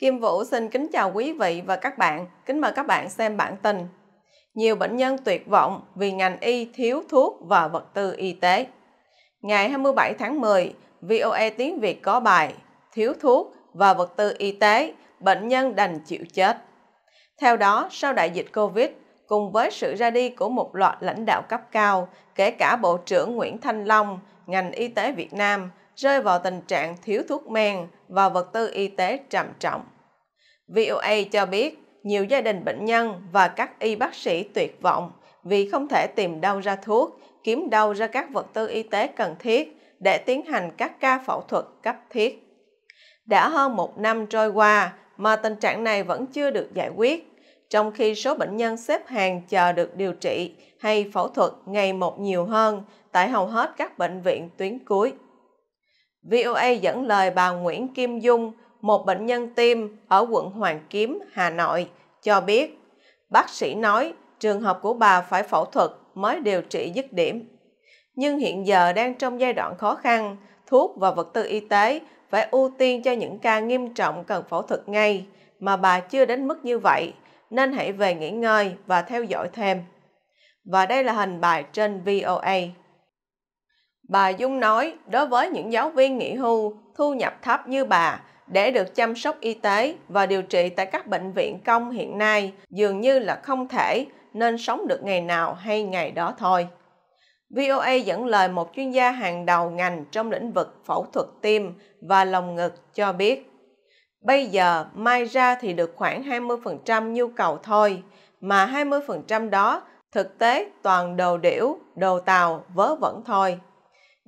Kim Vũ xin kính chào quý vị và các bạn. Kính mời các bạn xem bản tin. Nhiều bệnh nhân tuyệt vọng vì ngành y thiếu thuốc và vật tư y tế. Ngày 27 tháng 10, VOA e Tiếng Việt có bài Thiếu thuốc và vật tư y tế, bệnh nhân đành chịu chết. Theo đó, sau đại dịch Covid, cùng với sự ra đi của một loạt lãnh đạo cấp cao, kể cả Bộ trưởng Nguyễn Thanh Long, ngành y tế Việt Nam rơi vào tình trạng thiếu thuốc men và vật tư y tế trầm trọng. VOA cho biết nhiều gia đình bệnh nhân và các y bác sĩ tuyệt vọng vì không thể tìm đâu ra thuốc, kiếm đâu ra các vật tư y tế cần thiết để tiến hành các ca phẫu thuật cấp thiết. Đã hơn một năm trôi qua mà tình trạng này vẫn chưa được giải quyết, trong khi số bệnh nhân xếp hàng chờ được điều trị hay phẫu thuật ngày một nhiều hơn tại hầu hết các bệnh viện tuyến cuối. VOA dẫn lời bà Nguyễn Kim Dung, một bệnh nhân tim ở quận Hoàn Kiếm, Hà Nội, cho biết bác sĩ nói trường hợp của bà phải phẫu thuật mới điều trị dứt điểm. Nhưng hiện giờ đang trong giai đoạn khó khăn, thuốc và vật tư y tế phải ưu tiên cho những ca nghiêm trọng cần phẫu thuật ngay, mà bà chưa đến mức như vậy, nên hãy về nghỉ ngơi và theo dõi thêm. Và đây là hình bài trên VOA. Bà Dung nói, đối với những giáo viên nghỉ hưu, thu nhập thấp như bà, để được chăm sóc y tế và điều trị tại các bệnh viện công hiện nay dường như là không thể, nên sống được ngày nào hay ngày đó thôi. VOA dẫn lời một chuyên gia hàng đầu ngành trong lĩnh vực phẫu thuật tim và lồng ngực cho biết, bây giờ mai ra thì được khoảng 20% nhu cầu thôi, mà 20% đó thực tế toàn đồ điểu, đồ tàu, vớ vẩn thôi.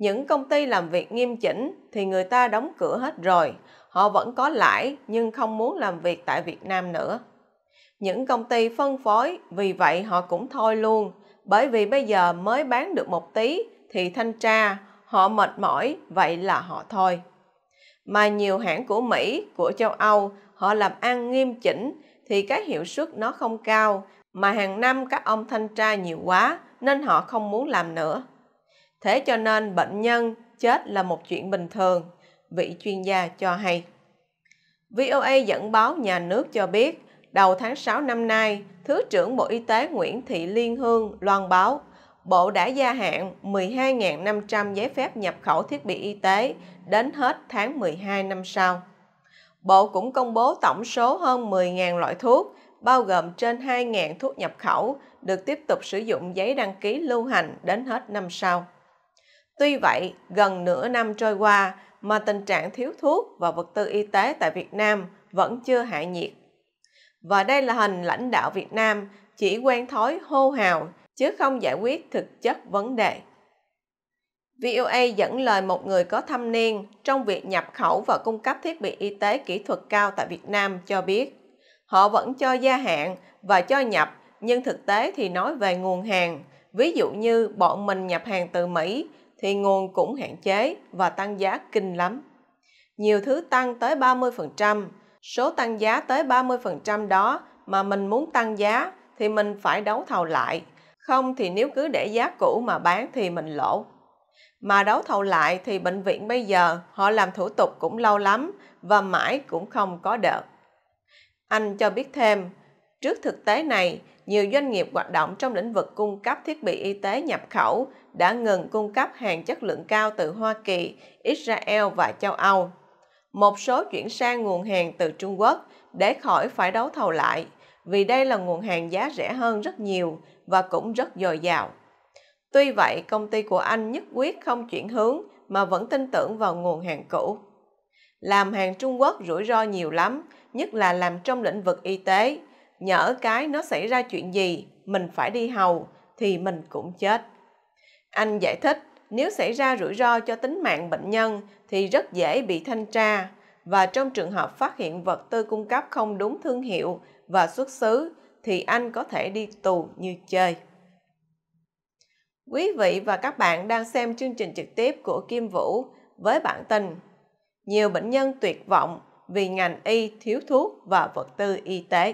Những công ty làm việc nghiêm chỉnh thì người ta đóng cửa hết rồi, họ vẫn có lãi nhưng không muốn làm việc tại Việt Nam nữa. Những công ty phân phối vì vậy họ cũng thôi luôn, bởi vì bây giờ mới bán được một tí thì thanh tra, họ mệt mỏi, vậy là họ thôi. Mà nhiều hãng của Mỹ, của châu Âu, họ làm ăn nghiêm chỉnh thì cái hiệu suất nó không cao, mà hàng năm các ông thanh tra nhiều quá nên họ không muốn làm nữa. Thế cho nên bệnh nhân chết là một chuyện bình thường, vị chuyên gia cho hay. VOA dẫn báo nhà nước cho biết, đầu tháng 6 năm nay, Thứ trưởng Bộ Y tế Nguyễn Thị Liên Hương loan báo, Bộ đã gia hạn 12.500 giấy phép nhập khẩu thiết bị y tế đến hết tháng 12 năm sau. Bộ cũng công bố tổng số hơn 10.000 loại thuốc, bao gồm trên 2.000 thuốc nhập khẩu, được tiếp tục sử dụng giấy đăng ký lưu hành đến hết năm sau. Tuy vậy, gần nửa năm trôi qua mà tình trạng thiếu thuốc và vật tư y tế tại Việt Nam vẫn chưa hạ nhiệt. Và đây là hình lãnh đạo Việt Nam chỉ quen thói hô hào chứ không giải quyết thực chất vấn đề. VOA dẫn lời một người có thâm niên trong việc nhập khẩu và cung cấp thiết bị y tế kỹ thuật cao tại Việt Nam cho biết, họ vẫn cho gia hạn và cho nhập, nhưng thực tế thì nói về nguồn hàng, ví dụ như bọn mình nhập hàng từ Mỹ thì nguồn cũng hạn chế và tăng giá kinh lắm. Nhiều thứ tăng tới 30%, số tăng giá tới 30% đó mà mình muốn tăng giá thì mình phải đấu thầu lại, không thì nếu cứ để giá cũ mà bán thì mình lỗ. Mà đấu thầu lại thì bệnh viện bây giờ họ làm thủ tục cũng lâu lắm và mãi cũng không có đợt. Anh cho biết thêm, Trước thực tế này, nhiều doanh nghiệp hoạt động trong lĩnh vực cung cấp thiết bị y tế nhập khẩu đã ngừng cung cấp hàng chất lượng cao từ Hoa Kỳ, Israel và châu Âu. Một số chuyển sang nguồn hàng từ Trung Quốc để khỏi phải đấu thầu lại, vì đây là nguồn hàng giá rẻ hơn rất nhiều và cũng rất dồi dào. Tuy vậy, công ty của anh nhất quyết không chuyển hướng mà vẫn tin tưởng vào nguồn hàng cũ. Làm hàng Trung Quốc rủi ro nhiều lắm, nhất là làm trong lĩnh vực y tế, nhỡ cái nó xảy ra chuyện gì, mình phải đi hầu, thì mình cũng chết. Anh giải thích, nếu xảy ra rủi ro cho tính mạng bệnh nhân thì rất dễ bị thanh tra, và trong trường hợp phát hiện vật tư cung cấp không đúng thương hiệu và xuất xứ thì anh có thể đi tù như chơi. Quý vị và các bạn đang xem chương trình trực tiếp của Kim Vũ với bản tin Nhiều bệnh nhân tuyệt vọng vì ngành y thiếu thuốc và vật tư y tế.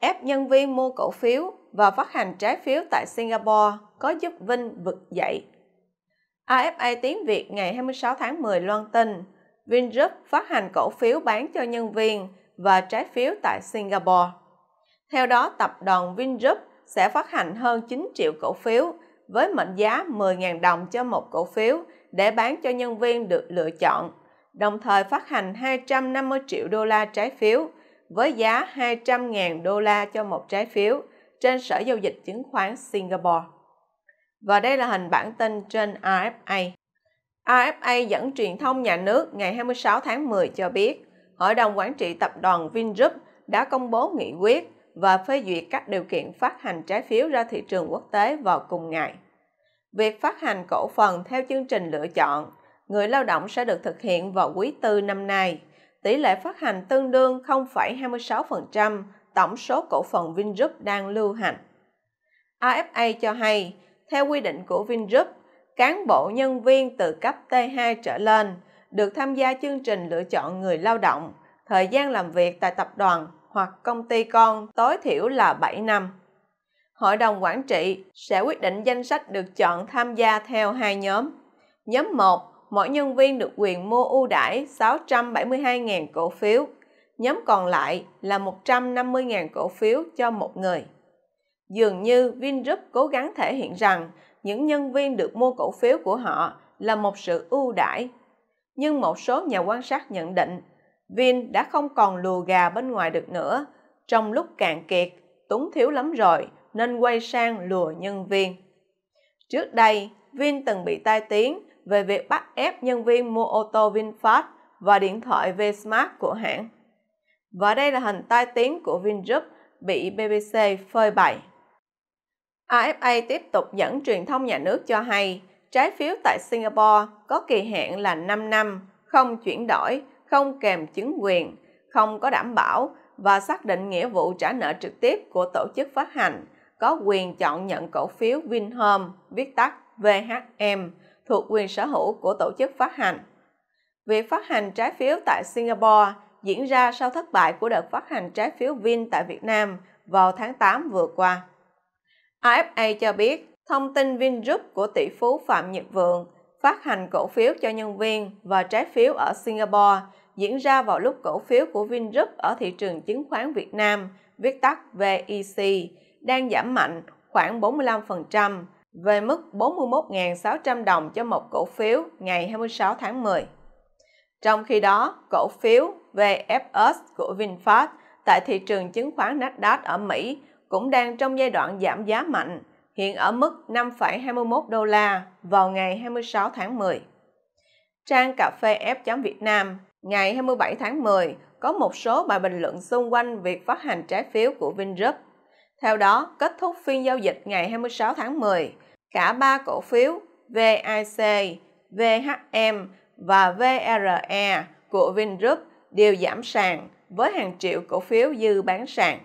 ép nhân viên mua cổ phiếu và phát hành trái phiếu tại Singapore có giúp Vinh vực dậy. AFA tiếng Việt ngày 26 tháng 10 loan tin Vingroup phát hành cổ phiếu bán cho nhân viên và trái phiếu tại Singapore. Theo đó, tập đoàn Vingroup sẽ phát hành hơn 9 triệu cổ phiếu với mệnh giá 10.000 đồng cho một cổ phiếu để bán cho nhân viên được lựa chọn, đồng thời phát hành 250 triệu đô la trái phiếu với giá 200.000 đô la cho một trái phiếu trên Sở Giao dịch Chứng khoán Singapore. Và đây là hình bản tin trên AFA. AFA dẫn truyền thông nhà nước ngày 26 tháng 10 cho biết, Hội đồng Quản trị Tập đoàn Vingroup đã công bố nghị quyết và phê duyệt các điều kiện phát hành trái phiếu ra thị trường quốc tế vào cùng ngày. Việc phát hành cổ phần theo chương trình lựa chọn, người lao động sẽ được thực hiện vào quý tư năm nay – tỷ lệ phát hành tương đương 0,26% tổng số cổ phần Vingroup đang lưu hành. AFA cho hay, theo quy định của Vingroup, cán bộ nhân viên từ cấp T2 trở lên được tham gia chương trình lựa chọn người lao động, thời gian làm việc tại tập đoàn hoặc công ty con tối thiểu là 7 năm. Hội đồng quản trị sẽ quyết định danh sách được chọn tham gia theo hai nhóm. Nhóm 1 mỗi nhân viên được quyền mua ưu đãi 672.000 cổ phiếu, nhóm còn lại là 150.000 cổ phiếu cho một người. Dường như Vingroup cố gắng thể hiện rằng những nhân viên được mua cổ phiếu của họ là một sự ưu đãi. Nhưng một số nhà quan sát nhận định, Vin đã không còn lùa gà bên ngoài được nữa, trong lúc cạn kiệt, túng thiếu lắm rồi nên quay sang lùa nhân viên. Trước đây, Vin từng bị tai tiếng về việc bắt ép nhân viên mua ô tô VinFast và điện thoại VSmart của hãng. Và đây là hình tai tiếng của Vingroup bị BBC phơi bày. AFA tiếp tục dẫn truyền thông nhà nước cho hay trái phiếu tại Singapore có kỳ hạn là 5 năm, không chuyển đổi, không kèm chứng quyền, không có đảm bảo và xác định nghĩa vụ trả nợ trực tiếp của tổ chức phát hành có quyền chọn nhận cổ phiếu Vinhome, viết tắt VHM, thuộc quyền sở hữu của tổ chức phát hành. Việc phát hành trái phiếu tại Singapore diễn ra sau thất bại của đợt phát hành trái phiếu Vin tại Việt Nam vào tháng 8 vừa qua. AFA cho biết thông tin Vin Group của tỷ phú Phạm Nhật Vượng phát hành cổ phiếu cho nhân viên và trái phiếu ở Singapore diễn ra vào lúc cổ phiếu của Vingroup ở thị trường chứng khoán Việt Nam, viết tắt VEC, đang giảm mạnh khoảng 45% về mức 41.600 đồng cho một cổ phiếu ngày 26 tháng 10. Trong khi đó, cổ phiếu VFS của VinFast tại thị trường chứng khoán Nasdaq ở Mỹ cũng đang trong giai đoạn giảm giá mạnh, hiện ở mức 5,21 đô la vào ngày 26 tháng 10. Trang cà phê F. Việt Nam ngày 27 tháng 10 có một số bài bình luận xung quanh việc phát hành trái phiếu của Vingroup theo đó, kết thúc phiên giao dịch ngày 26 tháng 10, cả ba cổ phiếu VIC, VHM và VRE của Vingroup đều giảm sàn với hàng triệu cổ phiếu dư bán sàn.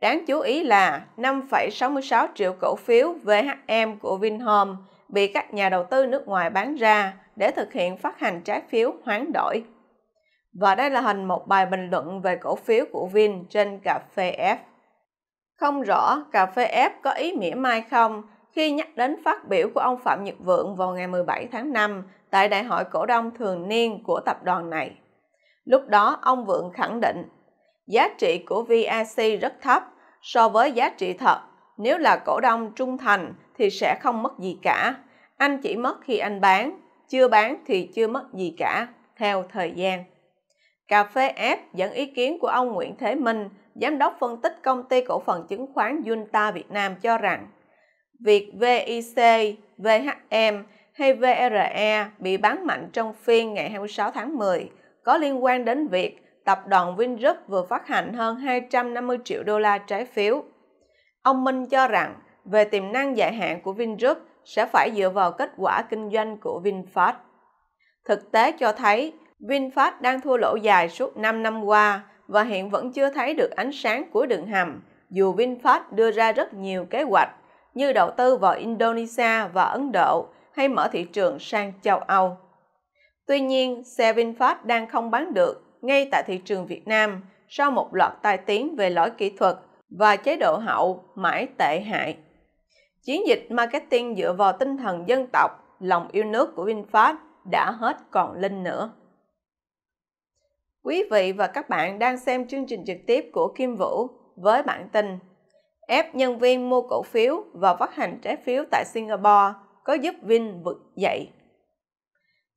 Đáng chú ý là 5,66 triệu cổ phiếu VHM của Vinhome bị các nhà đầu tư nước ngoài bán ra để thực hiện phát hành trái phiếu hoán đổi. Và đây là hình một bài bình luận về cổ phiếu của Vin trên cà phê F. Không rõ cà phê ép có ý mỉa mai không khi nhắc đến phát biểu của ông Phạm Nhật Vượng vào ngày 17 tháng 5 tại Đại hội Cổ đông Thường niên của tập đoàn này. Lúc đó, ông Vượng khẳng định giá trị của VIC rất thấp so với giá trị thật. Nếu là cổ đông trung thành thì sẽ không mất gì cả. Anh chỉ mất khi anh bán, chưa bán thì chưa mất gì cả, theo thời gian. Cà phê F dẫn ý kiến của ông Nguyễn Thế Minh, giám đốc phân tích công ty cổ phần chứng khoán Junta Việt Nam cho rằng việc VIC, VHM hay VRE bị bán mạnh trong phiên ngày 26 tháng 10 có liên quan đến việc tập đoàn Vingroup vừa phát hành hơn 250 triệu đô la trái phiếu. Ông Minh cho rằng về tiềm năng dài hạn của Vingroup sẽ phải dựa vào kết quả kinh doanh của VinFast. Thực tế cho thấy, VinFast đang thua lỗ dài suốt 5 năm qua và hiện vẫn chưa thấy được ánh sáng của đường hầm, dù VinFast đưa ra rất nhiều kế hoạch như đầu tư vào Indonesia và Ấn Độ hay mở thị trường sang châu Âu. Tuy nhiên, xe VinFast đang không bán được ngay tại thị trường Việt Nam sau một loạt tai tiếng về lỗi kỹ thuật và chế độ hậu mãi tệ hại. Chiến dịch marketing dựa vào tinh thần dân tộc, lòng yêu nước của VinFast đã hết còn linh nữa. Quý vị và các bạn đang xem chương trình trực tiếp của Kim Vũ với bản tin ép nhân viên mua cổ phiếu và phát hành trái phiếu tại Singapore có giúp Vin vực dậy.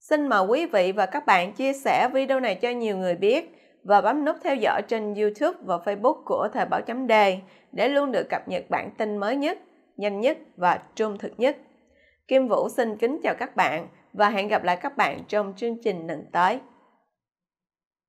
Xin mời quý vị và các bạn chia sẻ video này cho nhiều người biết và bấm nút theo dõi trên YouTube và Facebook của Thời báo chấm đề để luôn được cập nhật bản tin mới nhất, nhanh nhất và trung thực nhất. Kim Vũ xin kính chào các bạn và hẹn gặp lại các bạn trong chương trình lần tới.